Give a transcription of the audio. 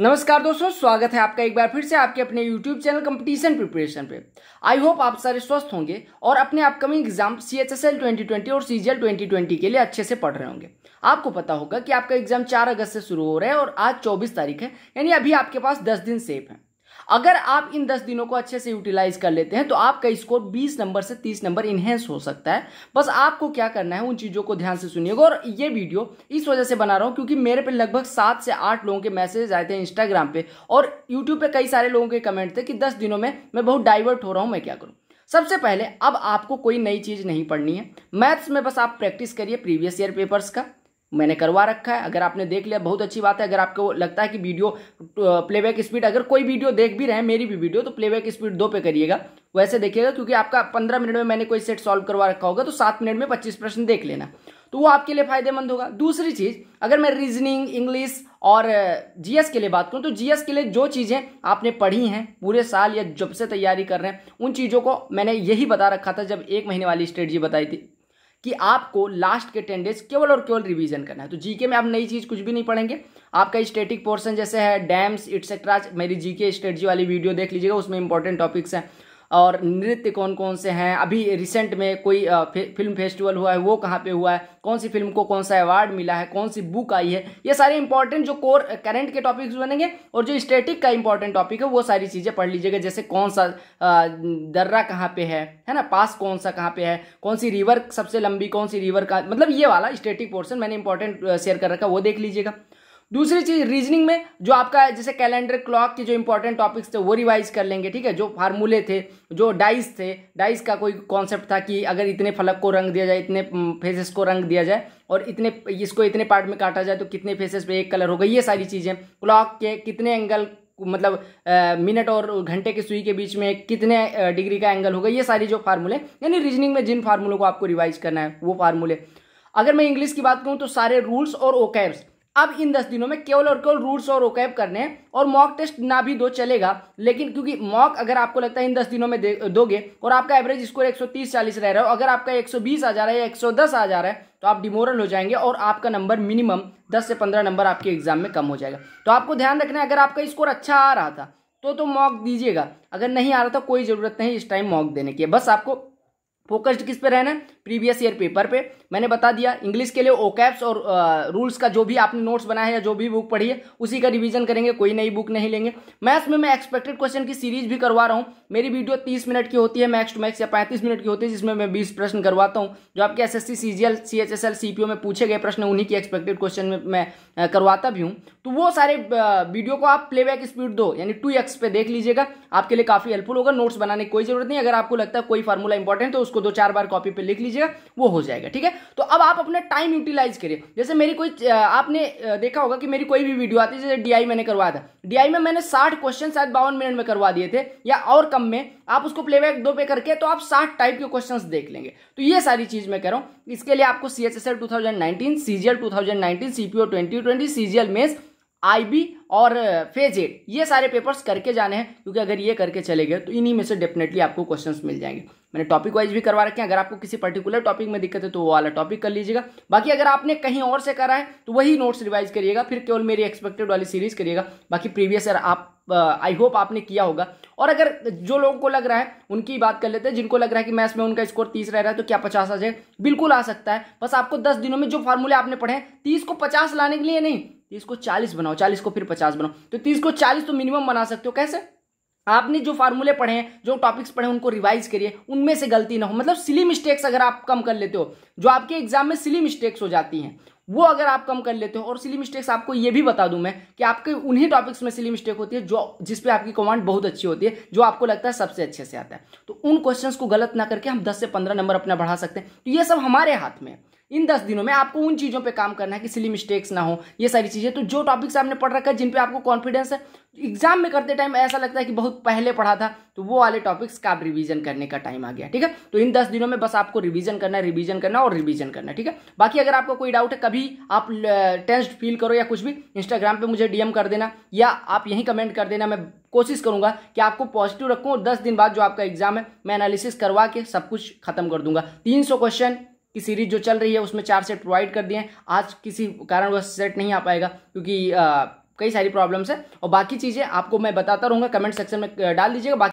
नमस्कार दोस्तों स्वागत है आपका एक बार फिर से आपके अपने YouTube चैनल कंपटीशन प्रिपरेशन पे आई होप आप सारे स्वस्थ होंगे और अपने upcoming exam C H S L twenty twenty और C G L twenty twenty के लिए अच्छे से पढ़ रहे होंगे आपको पता होगा कि आपका एग्जाम चार अगस्त से शुरू हो रहा है और आज चौबीस तारीख है यानी अभी आपके पास दस दिन सेफ है अगर आप इन दस दिनों को अच्छे से यूटिलाइज कर लेते हैं तो आपका स्कोर बीस नंबर से तीस नंबर इन्हेंस हो सकता है बस आपको क्या करना है उन चीज़ों को ध्यान से सुनिएगा और ये वीडियो इस वजह से बना रहा हूँ क्योंकि मेरे पे लगभग सात से आठ लोगों के मैसेज आए थे इंस्टाग्राम पे और यूट्यूब पे कई सारे लोगों के कमेंट थे कि दस दिनों में मैं बहुत डाइवर्ट हो रहा हूं मैं क्या करूँ सबसे पहले अब आपको कोई नई चीज़ नहीं पढ़नी है मैथ्स में बस आप प्रैक्टिस करिए प्रीवियस ईयर पेपर्स का मैंने करवा रखा है अगर आपने देख लिया बहुत अच्छी बात है अगर आपको लगता है कि वीडियो प्लेबैक स्पीड अगर कोई वीडियो देख भी रहे हैं मेरी भी वीडियो तो प्लेबैक स्पीड दो पे करिएगा वैसे देखिएगा क्योंकि आपका पंद्रह मिनट में मैंने कोई सेट सॉल्व करवा रखा होगा तो सात मिनट में पच्चीस प्रश्न देख लेना तो वो आपके लिए फायदेमंद होगा दूसरी चीज अगर मैं रीजनिंग इंग्लिश और जीएस के लिए बात करूं तो जीएस के लिए जो चीज़ें आपने पढ़ी हैं पूरे साल या जब से तैयारी कर रहे हैं उन चीज़ों को मैंने यही बता रखा था जब एक महीने वाली स्ट्रेटजी बताई थी कि आपको लास्ट के टेन डेज केवल और केवल रिवीजन करना है तो जीके में आप नई चीज़ कुछ भी नहीं पढ़ेंगे आपका स्टेटिक पोर्सन जैसे है डैम्स इट्सेट्रा मेरी जीके स्ट्रेटजी वाली वीडियो देख लीजिएगा उसमें इंपॉर्टेंट टॉपिक्स हैं और नृत्य कौन कौन से हैं अभी रिसेंट में कोई फे, फिल्म फेस्टिवल हुआ है वो कहाँ पे हुआ है कौन सी फिल्म को कौन सा अवार्ड मिला है कौन सी बुक आई है ये सारे इंपॉर्टेंट जो कोर करंट के टॉपिक्स बनेंगे और जो स्टेटिक का इंपॉर्टेंट टॉपिक है वो सारी चीज़ें पढ़ लीजिएगा जैसे कौन सा दर्रा कहाँ पे है है ना पास कौन सा कहाँ पे है कौन सी रिवर सबसे लंबी कौन सी रिवर का मतलब ये वाला स्टेटिक पोर्सन मैंने इंपॉर्टेंट शेयर कर रखा वो देख लीजिएगा दूसरी चीज रीजनिंग में जो आपका जैसे कैलेंडर क्लॉक के जो इंपॉर्टेंट टॉपिक्स थे वो रिवाइज कर लेंगे ठीक है जो फार्मूले थे जो डाइस थे डाइस का कोई कॉन्सेप्ट था कि अगर इतने फलक को रंग दिया जाए इतने फेसेस को रंग दिया जाए और इतने इसको इतने पार्ट में काटा जाए तो कितने फेसेस पे एक कलर होगा ये सारी चीज़ें क्लॉक के कितने एंगल मतलब मिनट और घंटे की सुई के बीच में कितने डिग्री का एंगल होगा ये सारी जो फार्मूले यानी रीजनिंग में जिन फार्मूलों को आपको रिवाइज करना है वो फार्मूले अगर मैं इंग्लिश की बात करूँ तो सारे रूल्स और ओकेब्स अब इन दस दिनों में केवल और केवल रूट्स और रोकैप करने हैं और मॉक टेस्ट ना भी दो चलेगा लेकिन क्योंकि मॉक अगर आपको लगता है इन दस दिनों में दोगे और आपका एवरेज स्कोर 130 40 रह रहा हो अगर आपका 120 आ जा रहा है या 110 आ जा रहा है तो आप डिमोरल हो जाएंगे और आपका नंबर मिनिमम दस से पंद्रह नंबर आपके एग्जाम में कम हो जाएगा तो आपको ध्यान रखना है अगर आपका स्कोर अच्छा आ रहा था तो तो मॉक दीजिएगा अगर नहीं आ रहा था कोई ज़रूरत नहीं इस टाइम मॉक देने की बस आपको फोकस्ड किस पे रहना है प्रीवियस ईयर पेपर पे मैंने बता दिया इंग्लिश के लिए ओकैप्स और रूल्स का जो भी आपने नोट्स बनाया या जो भी बुक पढ़ी है उसी का रिवीजन करेंगे कोई नई बुक नहीं लेंगे मैथ्स में मैं एक्सपेक्टेड क्वेश्चन की सीरीज भी करवा रहा हूँ मेरी वीडियो तीस मिनट की होती है मैक्स टू मैक्स या पैंतीस मिनट की होती है जिसमें मैं बीस प्रश्न करवाता हूँ जो आपके S S C C G L C H S L C P O में पूछे गए प्रश्न उन्हीं की एक्सपेक्टेड क्वेश्चन में मैं करवाता भी हूँ तो वो सारे वीडियो को आप प्लेबैक स्पीड दो यानी टू पे देख लीजिएगा आपके लिए काफ़ी हेल्पफुल होगा नोट्स बनाने की कोई जरूरत नहीं अगर आपको लगता है कोई फार्मूला इंपॉर्टेंट तो उसको उसको दो चार बार कॉपी पे लिख लीजिएगा वो हो जाएगा ठीक है तो अब आप अपना टाइम यूटिलाइज करिए जैसे मेरी कोई आपने देखा होगा कि मेरी कोई भी वीडियो आती है जैसे डी मैंने करवाया था डी में मैंने साठ क्वेश्चन शायद बावन मिनट में करवा दिए थे या और कम में आप उसको प्लेबैक दो पे करके तो आप साठ टाइप के क्वेश्चन देख लेंगे तो ये सारी चीज मैं कर रहा हूँ इसके लिए आपको C H S L two thousand nineteen CGL two thousand IB और फेज एट ये सारे पेपर्स करके जाने हैं क्योंकि अगर ये करके चले गए तो इन्हीं में से डेफिनेटली आपको क्वेश्चंस मिल जाएंगे मैंने टॉपिक वाइज भी करवा रखे हैं अगर आपको किसी पर्टिकुलर टॉपिक में दिक्कत है तो वो वाला टॉपिक कर लीजिएगा बाकी अगर आपने कहीं और से करा है तो वही नोट्स रिवाइज करिएगा फिर केवल मेरी एक्सपेक्टेड वाली सीरीज करिएगा बाकी प्रीवियस ईयर आप आई होप आपने किया होगा और अगर जो लोगों को लग रहा है उनकी बात कर लेते हैं जिनको लग रहा है कि मैथ्स में उनका स्कोर तीस रह रहा है तो क्या पचास आ जाए बिल्कुल आ सकता है बस आपको दस दिनों में जो फार्मूले आपने पढ़े हैं तीस को पचास लाने के लिए नहीं तीस को चालीस बनाओ चालीस को फिर पचास बनाओ तो तीस को चालीस तो मिनिमम बना सकते हो कैसे आपने जो फार्मूले पढ़े हैं जो टॉपिक्स पढ़े उनको रिवाइज करिए उनमें से गलती ना हो मतलब सिली मिस्टेक्स अगर आप कम कर लेते हो जो आपके एग्जाम में सिली मिस्टेक्स हो जाती हैं वो अगर आप कम कर लेते हो और सिली मिस्टेक्स आपको ये भी बता दूं मैं कि आपके उन्हीं टॉपिक्स में सिली मिस्टेक होती है जो जिस पे आपकी कमांड बहुत अच्छी होती है जो आपको लगता है सबसे अच्छे से आता है तो उन क्वेश्चंस को गलत ना करके हम 10 से 15 नंबर अपना बढ़ा सकते हैं तो ये सब हमारे हाथ में है इन दस दिनों में आपको उन चीज़ों पर काम करना है कि सिली मिस्टेक्स ना हो ये सारी चीज़ें तो जो टॉपिक्स आपने पढ़ रखा है जिन पर आपको कॉन्फिडेंस है एग्जाम में करते टाइम ऐसा लगता है कि बहुत पहले पढ़ा था तो वो वाले टॉपिक्स का आप रिवीजन करने का टाइम आ गया ठीक है तो इन दस दिनों में बस आपको रिवीजन करना है रिवीजन करना और रिवीजन करना ठीक है बाकी अगर आपको कोई डाउट है कभी आप टेंस्ड फील करो या कुछ भी इंस्टाग्राम पे मुझे डीएम कर देना या आप यहीं कमेंट कर देना मैं कोशिश करूंगा कि आपको पॉजिटिव रखूँ और दस दिन बाद जो आपका एग्जाम है मैं एनालिसिस करवा के सब कुछ खत्म कर दूंगा तीन क्वेश्चन की सीरीज जो चल रही है उसमें चार सेट प्रोवाइड कर दिए आज किसी वह सेट नहीं आ पाएगा क्योंकि कई सारी प्रॉब्लम्स है और बाकी चीज़ें आपको मैं बताता रहूँगा कमेंट सेक्शन में डाल दीजिएगा